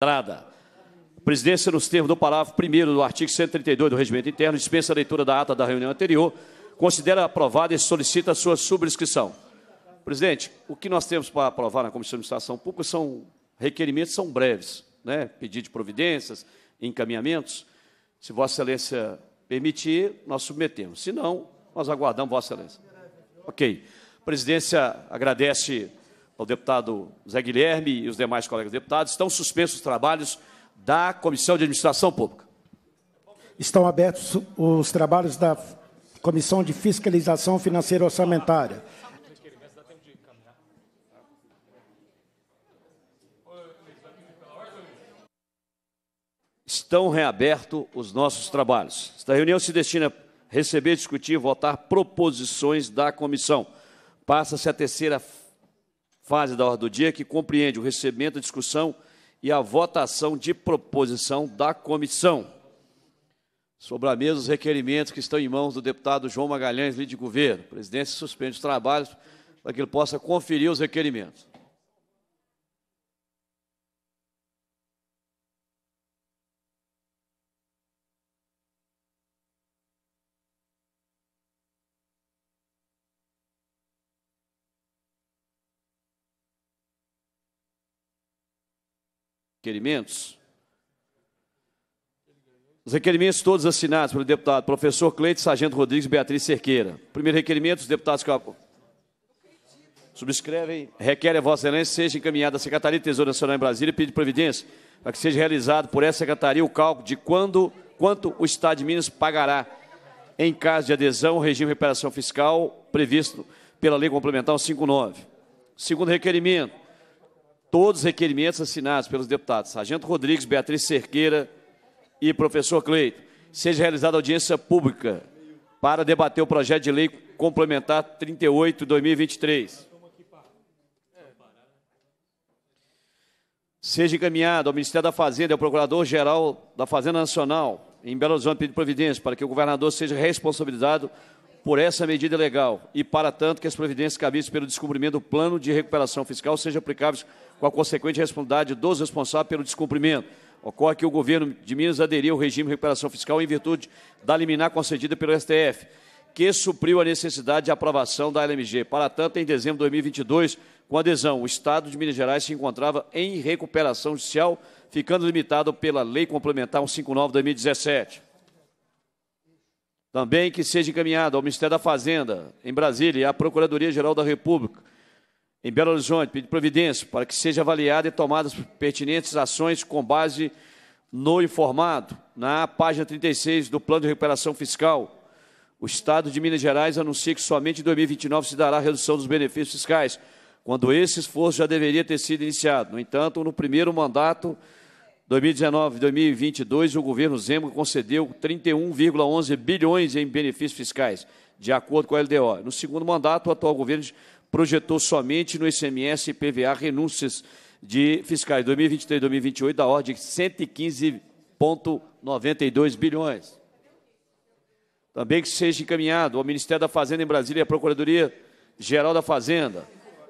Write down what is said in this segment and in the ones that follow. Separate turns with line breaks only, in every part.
entrada. A presidência, nos termos do parágrafo 1 do artigo 132 do Regimento Interno, dispensa a leitura da ata da reunião anterior, considera aprovada e solicita a sua subscrição. Presidente, o que nós temos para aprovar na Comissão de Administração Pública são requerimentos são breves, né? pedido de providências, encaminhamentos. Se Vossa Excelência permitir, nós submetemos. Se não, nós aguardamos Vossa Excelência. Ok. A presidência agradece ao deputado Zé Guilherme e os demais colegas deputados, estão suspensos os trabalhos da Comissão de Administração Pública.
Estão abertos os trabalhos da Comissão de Fiscalização Financeira Orçamentária.
Estão reabertos os nossos trabalhos. Esta reunião se destina a receber, discutir e votar proposições da comissão. Passa-se a terceira fase da ordem do dia que compreende o recebimento, a discussão e a votação de proposição da comissão. Sobre a mesa, os requerimentos que estão em mãos do deputado João Magalhães, líder de governo. A suspende os trabalhos para que ele possa conferir os requerimentos. requerimentos. Os requerimentos todos assinados pelo deputado professor Cleite sargento Rodrigues e Beatriz Cerqueira. Primeiro requerimento, os deputados que subscrevem, requerem a Vossa Excelência seja encaminhada à Secretaria de Tesouro Nacional em Brasília e pede providência para que seja realizado por essa secretaria o cálculo de quando, quanto o Estado de Minas pagará em caso de adesão ao regime de reparação fiscal previsto pela Lei Complementar 59. Segundo requerimento, todos os requerimentos assinados pelos deputados Sargento Rodrigues, Beatriz Cerqueira e professor Cleito. Seja realizada audiência pública para debater o projeto de lei complementar 38 2023. Seja encaminhado ao Ministério da Fazenda e ao Procurador-Geral da Fazenda Nacional, em Belo Horizonte, pedir providência para que o governador seja responsabilizado por essa medida legal e para tanto que as providências cabíveis pelo descumprimento do plano de recuperação fiscal sejam aplicáveis com a consequente responsabilidade dos responsáveis pelo descumprimento. Ocorre que o governo de Minas aderiu ao regime de recuperação fiscal em virtude da liminar concedida pelo STF, que supriu a necessidade de aprovação da LMG. Para tanto, em dezembro de 2022, com adesão, o Estado de Minas Gerais se encontrava em recuperação judicial, ficando limitado pela Lei Complementar 159 2017. Também que seja encaminhado ao Ministério da Fazenda, em Brasília, e à Procuradoria-Geral da República, em Belo Horizonte, pedir providência para que seja avaliada e tomadas pertinentes ações com base no informado, na página 36 do Plano de Recuperação Fiscal. O Estado de Minas Gerais anuncia que somente em 2029 se dará redução dos benefícios fiscais, quando esse esforço já deveria ter sido iniciado. No entanto, no primeiro mandato 2019 2022, o governo Zema concedeu 31,11 bilhões em benefícios fiscais, de acordo com a LDO. No segundo mandato, o atual governo projetou somente no ICMS e PVA renúncias de fiscais 2023 e 2028 da ordem de 115,92 bilhões. Também que seja encaminhado ao Ministério da Fazenda em Brasília e à Procuradoria Geral da Fazenda,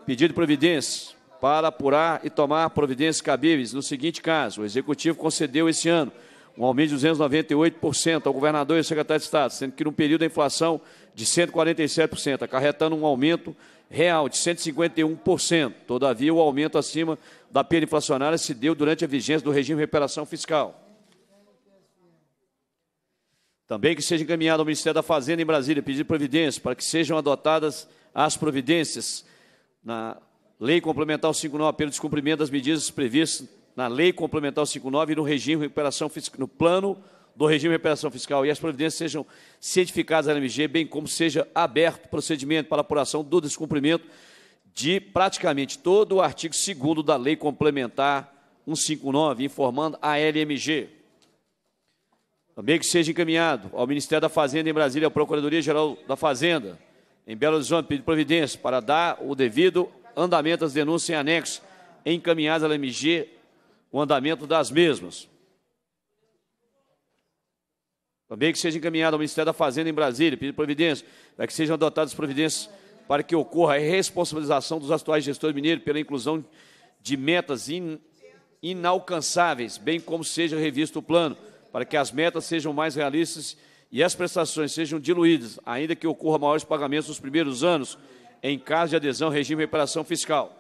pedido de providência para apurar e tomar providências cabíveis. No seguinte caso, o Executivo concedeu esse ano um aumento de 298% ao governador e ao secretário de Estado, sendo que num período a inflação de 147%, acarretando um aumento real de 151%. Todavia, o aumento acima da perda inflacionária se deu durante a vigência do regime de reparação fiscal. Também que seja encaminhado ao Ministério da Fazenda em Brasília pedir providências para que sejam adotadas as providências na Lei Complementar 59, pelo descumprimento das medidas previstas na Lei Complementar 59 e no regime de recuperação fiscal, no plano do regime de recuperação fiscal e as providências sejam certificadas à LMG, bem como seja aberto procedimento para apuração do descumprimento de praticamente todo o artigo 2 da Lei Complementar 159, informando a LMG. Também que seja encaminhado ao Ministério da Fazenda em Brasília, à Procuradoria-Geral da Fazenda, em Belo Horizonte, pedido providência para dar o devido andamento das denúncias em anexo encaminhadas à LMG, o andamento das mesmas. Também que seja encaminhado ao Ministério da Fazenda em Brasília, pedir providência, para que sejam adotadas providências para que ocorra a responsabilização dos atuais gestores mineiros pela inclusão de metas in, inalcançáveis, bem como seja revisto o plano, para que as metas sejam mais realistas e as prestações sejam diluídas, ainda que ocorra maiores pagamentos nos primeiros anos, em caso de adesão ao regime de reparação fiscal.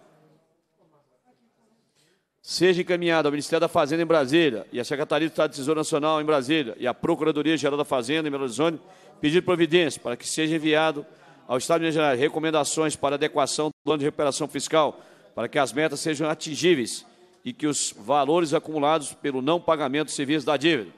Seja encaminhado ao Ministério da Fazenda em Brasília e à Secretaria de Estado de Tesouro Nacional em Brasília e à Procuradoria-Geral da Fazenda em Belo Horizonte pedido providência para que seja enviado ao Estado de Minas Gerais recomendações para adequação do plano de recuperação fiscal para que as metas sejam atingíveis e que os valores acumulados pelo não pagamento de serviços da dívida.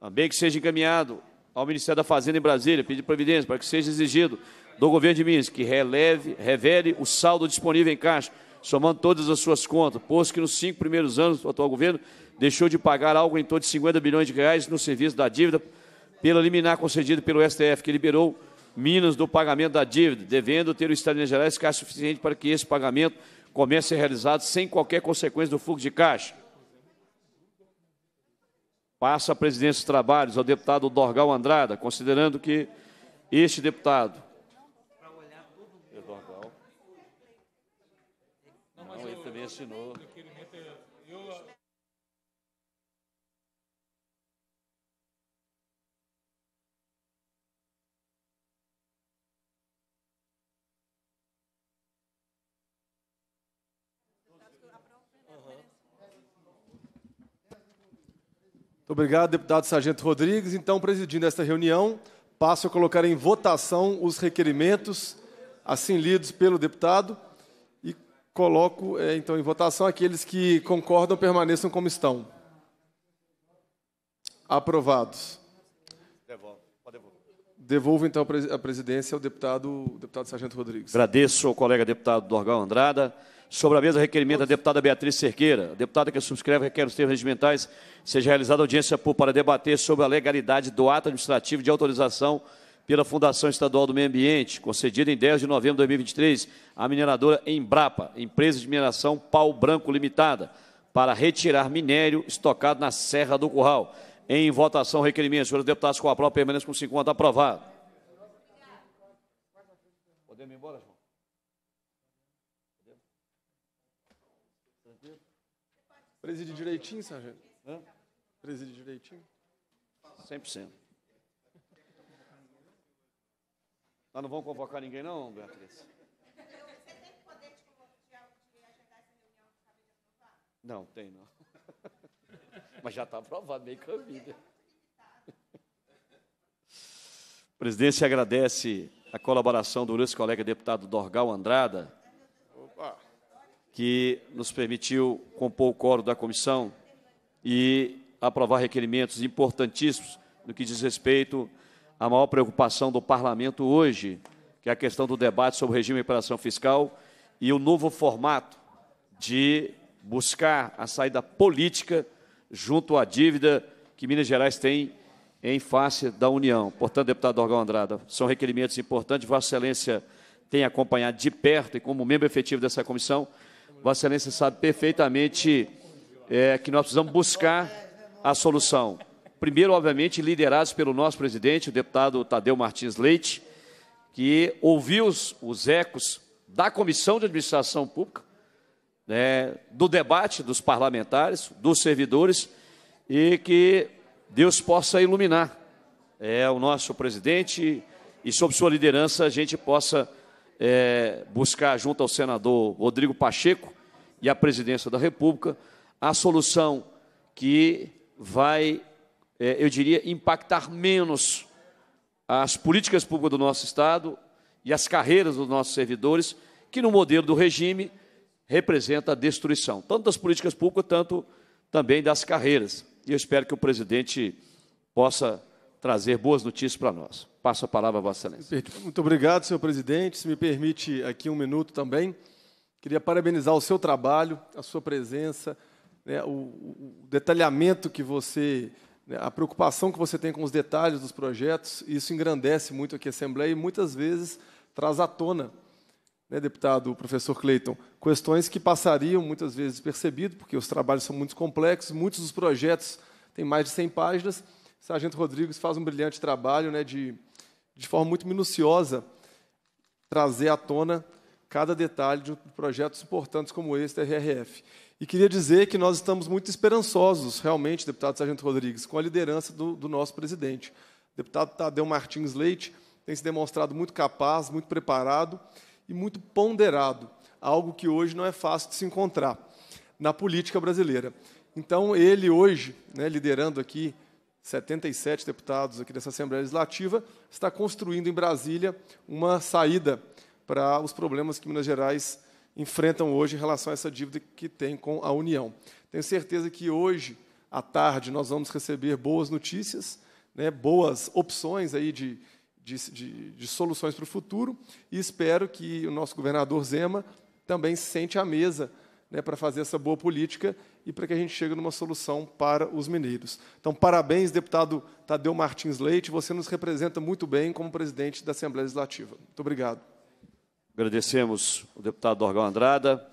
Também que seja encaminhado ao Ministério da Fazenda em Brasília, pedir providência para que seja exigido do governo de Minas, que releve, revele o saldo disponível em caixa, somando todas as suas contas, posto que nos cinco primeiros anos do atual governo deixou de pagar algo em torno de 50 bilhões de reais no serviço da dívida pela liminar concedida pelo STF, que liberou Minas do pagamento da dívida, devendo ter o Estado de Minas Gerais caixa suficiente para que esse pagamento comece a ser realizado sem qualquer consequência do fluxo de caixa. Passa a presidência dos trabalhos ao deputado Dorgal Andrada, considerando que este deputado ensinou.
Muito obrigado, deputado Sargento Rodrigues. Então, presidindo esta reunião, passo a colocar em votação os requerimentos assim lidos pelo deputado. Coloco, é, então, em votação aqueles que concordam permaneçam como estão. Aprovados. Devolvo, então, a presidência ao deputado, deputado Sargento Rodrigues. Agradeço
ao colega deputado Dorgal Andrada. Sobre a mesa, requerimento da deputada Beatriz Cerqueira. A deputada que subscreve requer os termos regimentais seja realizada audiência pública para debater sobre a legalidade do ato administrativo de autorização pela Fundação Estadual do Meio Ambiente, concedida em 10 de novembro de 2023 à mineradora Embrapa, empresa de mineração Pau Branco Limitada, para retirar minério estocado na Serra do Curral. Em votação, requerimento. Senhores deputados, com a prova, permaneça com 50. Aprovado. Podemos ir embora,
João? Tranquilo? Preside direitinho, sargento? Hã? Preside direitinho? 100%. Ah, não vão convocar ninguém não, Beatriz? Você tem poder de,
de Não, tem não. Mas já está aprovado, meio caminho. A presidência agradece a colaboração do nosso colega deputado Dorgal Andrada, que nos permitiu compor o coro da comissão e aprovar requerimentos importantíssimos no que diz respeito a maior preocupação do parlamento hoje, que é a questão do debate sobre o regime de operação fiscal e o novo formato de buscar a saída política junto à dívida que Minas Gerais tem em face da União. Portanto, deputado Dorgão Andrada, são requerimentos importantes. Vossa Excelência tem acompanhado de perto e como membro efetivo dessa comissão, Vossa Excelência sabe perfeitamente é, que nós precisamos buscar a solução. Primeiro, obviamente, liderados pelo nosso presidente, o deputado Tadeu Martins Leite, que ouviu os, os ecos da Comissão de Administração Pública, né, do debate dos parlamentares, dos servidores, e que Deus possa iluminar é, o nosso presidente e, sob sua liderança, a gente possa é, buscar, junto ao senador Rodrigo Pacheco e à presidência da República, a solução que vai é, eu diria, impactar menos as políticas públicas do nosso Estado e as carreiras dos nossos servidores, que no modelo do regime representa a destruição, tanto das políticas públicas, tanto também das carreiras. E eu espero que o presidente possa trazer boas notícias para nós. Passo a palavra a Vossa Excelência.
Muito obrigado, senhor presidente. Se me permite aqui um minuto também, queria parabenizar o seu trabalho, a sua presença, né, o, o detalhamento que você né, a preocupação que você tem com os detalhes dos projetos, isso engrandece muito aqui a Assembleia e muitas vezes traz à tona, né, deputado professor Cleiton, questões que passariam muitas vezes percebido, porque os trabalhos são muito complexos, muitos dos projetos têm mais de 100 páginas. O Sargento Rodrigues faz um brilhante trabalho né, de, de forma muito minuciosa, trazer à tona cada detalhe de projetos importantes como este RRF. E queria dizer que nós estamos muito esperançosos, realmente, deputado Sargento Rodrigues, com a liderança do, do nosso presidente. O deputado Tadeu Martins Leite tem se demonstrado muito capaz, muito preparado e muito ponderado, algo que hoje não é fácil de se encontrar na política brasileira. Então, ele hoje, né, liderando aqui 77 deputados aqui dessa Assembleia Legislativa, está construindo em Brasília uma saída para os problemas que Minas Gerais enfrentam hoje em relação a essa dívida que tem com a União. Tenho certeza que hoje à tarde nós vamos receber boas notícias, né, boas opções aí de, de, de, de soluções para o futuro e espero que o nosso governador Zema também sente à mesa né, para fazer essa boa política e para que a gente chegue numa solução para os mineiros. Então, parabéns, deputado Tadeu Martins Leite, você nos representa muito bem como presidente da Assembleia Legislativa. Muito obrigado.
Agradecemos o deputado Dorgão Andrada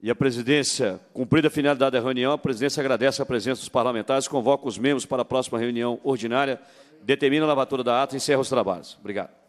e a presidência, cumprida a finalidade da reunião, a presidência agradece a presença dos parlamentares, convoca os membros para a próxima reunião ordinária, determina a lavatura da ata e encerra os trabalhos. Obrigado.